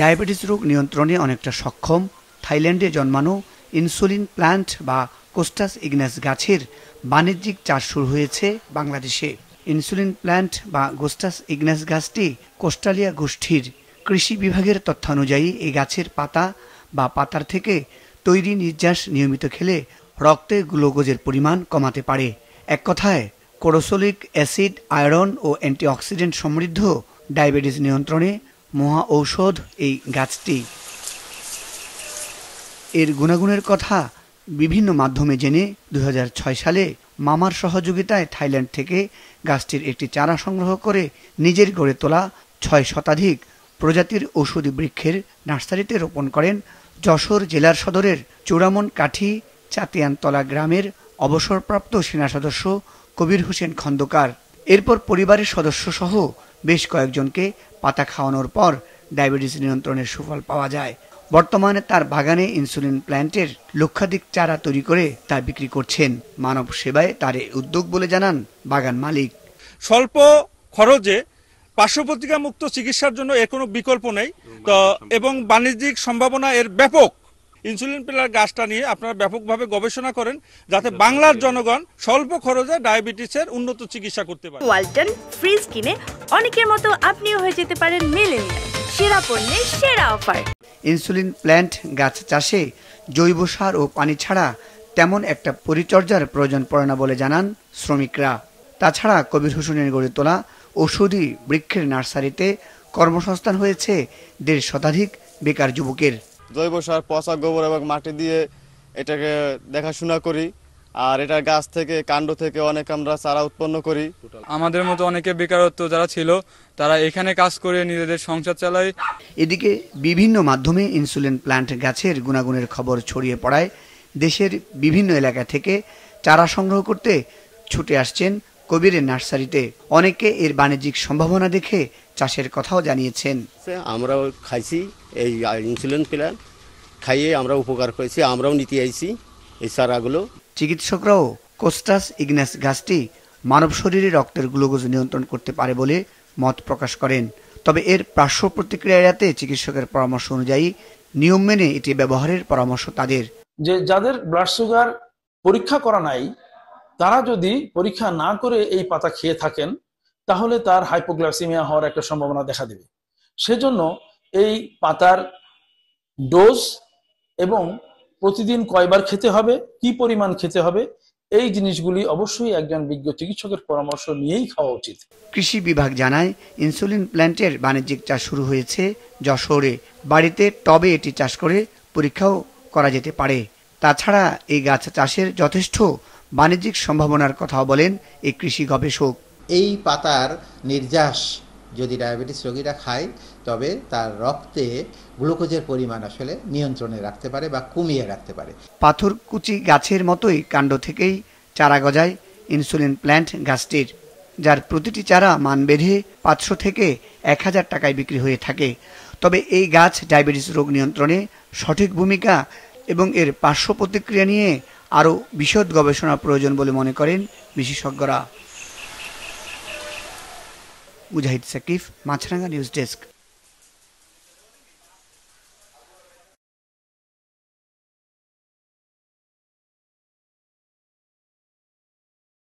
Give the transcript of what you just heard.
diabetes রোগ নিয়ন্ত্রণে অনেকটা সক্ষম থাইল্যান্ডে জন্মানো ইনসুলিন প্ল্যান্ট বা কোস্টাস ইগনাস গাছের বাণিজ্যিক চাষ শুরু হয়েছে বাংলাদেশে ইনসুলিন প্ল্যান্ট বা গোস্টাস ইগনাস গাছটি কোস্টালিয়া গোষ্ঠীর কৃষি বিভাগের তথ্যানুযায়ী এই গাছের পাতা বা পাতার থেকে তৈরি নির্যাস নিয়মিত খেলে রক্তে গ্লুকোজের পরিমাণ কমাতে পারে এক কথায় কোরোসোলিক অ্যাসিড আয়রন ও অ্যান্টিঅক্সিডেন্ট সমৃদ্ধ ডায়াবেটিস নিয়ন্ত্রণে মহা ঔষধ এই গাছটি এর গুণাগুণের কথা বিভিন্ন মাধ্যমে জেনে দু সালে মামার সহযোগিতায় থাইল্যান্ড থেকে গাছটির একটি চারা সংগ্রহ করে নিজের গড়ে তোলা ছয় শতাধিক প্রজাতির ঔষধি বৃক্ষের নার্সারিতে রোপণ করেন যশোর জেলার সদরের চূড়ামন কাঠি চাতিয়ানতলা গ্রামের অবসরপ্রাপ্ত সেনা সদস্য কবির হোসেন খন্দকার এরপর পরিবারের সদস্য সহ বেশ কয়েকজনকে পাতা খাওয়ানোর পর ডায়াবেটিস নিয়ন্ত্রণের সুফল পাওয়া যায় বর্তমানে তার বাগানে ইনসুলিন প্ল্যান্টের লক্ষাধিক চারা তৈরি করে তা বিক্রি করছেন মানব সেবায় তার উদ্যোগ বলে জানান বাগান মালিক স্বল্প খরচে পার্শ্বপ্রতিকা মুক্ত চিকিৎসার জন্য এর কোনো বিকল্প নেই তো এবং বাণিজ্যিক সম্ভাবনা এর ব্যাপক ইনসুলিন পিলার গাছটা নিয়ে আপনারা ব্যাপকভাবে গবেষণা করেন যাতে বাংলার জনগণ স্বল্প খরচে ডায়াবেটিসের উন্নত চিকিৎসা করতে পারে ওয়ালটন ফ্রিজ কিনে অনেকের মতো আপনিও হয়ে যেতে পারেন মিলেনিয়াল সেরা পণ্যের সেরা অফার ইনসুলিন প্ল্যান্ট গাছ চাষে জৈব সার ও পানি ছাড়া তেমন একটা পরিচর্যার প্রয়োজন পড়ে না বলে জানান শ্রমিকরা তাছাড়া কবির হোসেনের গড়ে তোলা ওষুধি বৃক্ষের নার্সারিতে কর্মসংস্থান হয়েছে দেড় শতাধিক বেকার যুবকের জৈব সার পচা গোবর এবং মাটি দিয়ে এটাকে দেখাশোনা করি আর এটা গাছ থেকে কাণ্ড থেকে অনেক আমরা চারা উৎপন্ন করি আমাদের মতো অনেকে বেকারত্ব যারা ছিল তারা এখানে কাজ করে নিজেদের সংসার চালায় এদিকে বিভিন্ন মাধ্যমে ইনসুলিন প্ল্যান্ট গাছের গুণাগুণের খবর ছড়িয়ে পড়ায় দেশের বিভিন্ন এলাকা থেকে চারা সংগ্রহ করতে ছুটে আসছেন কবিরের নার্সারিতে অনেকে এর বাণিজ্যিক সম্ভাবনা দেখে চাষের কথাও জানিয়েছেন আমরাও খাইছি এই ইনসুলিন প্ল্যান খাইয়ে আমরা উপকার করেছি আমরাও নিতে আইছি এই সারাগুলো চিকিৎসকরাও কোস্টাস ইগনাস গাছটি মানব শরীরে রক্তের গ্লুকোজ নিয়ন্ত্রণ করতে পারে বলে মত প্রকাশ করেন তবে এর পার্শ্ব প্রতিক্রিয়া এড়াতে চিকিৎসকের পরামর্শ অনুযায়ী নিয়ম মেনে এটি ব্যবহারের পরামর্শ তাদের যে যাদের ব্লাড সুগার পরীক্ষা করা নাই তারা যদি পরীক্ষা না করে এই পাতা খেয়ে থাকেন তাহলে তার হাইপোগ্লাসিমিয়া হওয়ার একটা সম্ভাবনা দেখা দেবে সেজন্য এই পাতার ডোজ এবং প্রতিদিন কয়বার খেতে হবে কি পরিমাণ খেতে হবে এই জিনিসগুলি অবশ্যই একজন বিজ্ঞ চিকিৎসকের পরামর্শ নিয়েই খাওয়া উচিত কৃষি বিভাগ জানায় ইনসুলিন প্ল্যান্টের বাণিজ্যিক চাষ শুরু হয়েছে যশোরে বাড়িতে টবে এটি চাষ করে পরীক্ষাও করা যেতে পারে তাছাড়া এই গাছ চাষের যথেষ্ট বাণিজ্যিক সম্ভাবনার কথাও বলেন এই কৃষি গবেষক এই পাতার নির্যাস যদি ডায়াবেটিস রোগীরা খায় তবে তার রক্তে গ্লুকোজের পরিমাণ আসলে নিয়ন্ত্রণে রাখতে পারে বা কমিয়ে রাখতে পারে পাথরকুচি গাছের মতোই কাণ্ড থেকেই চারা গজায় ইনসুলিন প্ল্যান্ট গাছটির যার প্রতিটি চারা মান বেঁধে পাঁচশো থেকে এক হাজার টাকায় বিক্রি হয়ে থাকে তবে এই গাছ ডায়াবেটিস রোগ নিয়ন্ত্রণে সঠিক ভূমিকা এবং এর পার্শ্ব প্রতিক্রিয়া নিয়ে আরও বিশদ গবেষণা প্রয়োজন বলে মনে করেন বিশেষজ্ঞরা মুজাহিদ সাকিফ মাছরাঙ্গা নিউজ ডেস্ক